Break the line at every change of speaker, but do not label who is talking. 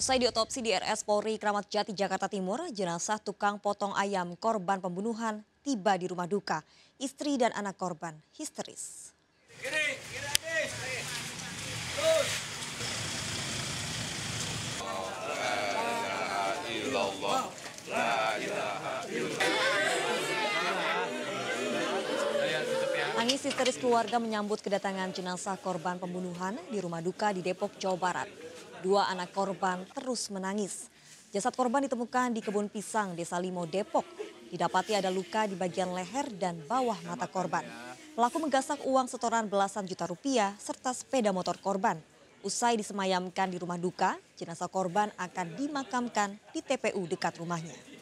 Usai diotopsi di RS Polri Kramat Jati Jakarta Timur, jenazah tukang potong ayam korban pembunuhan tiba di rumah duka. Istri dan anak korban histeris. Tangis histeris keluarga menyambut kedatangan jenazah korban pembunuhan di rumah duka di Depok, Jawa Barat. Dua anak korban terus menangis. Jasad korban ditemukan di kebun pisang Desa Limo, Depok. Didapati ada luka di bagian leher dan bawah mata korban. Pelaku menggasak uang setoran belasan juta rupiah serta sepeda motor korban. Usai disemayamkan di rumah duka, jenazah korban akan dimakamkan di TPU dekat rumahnya.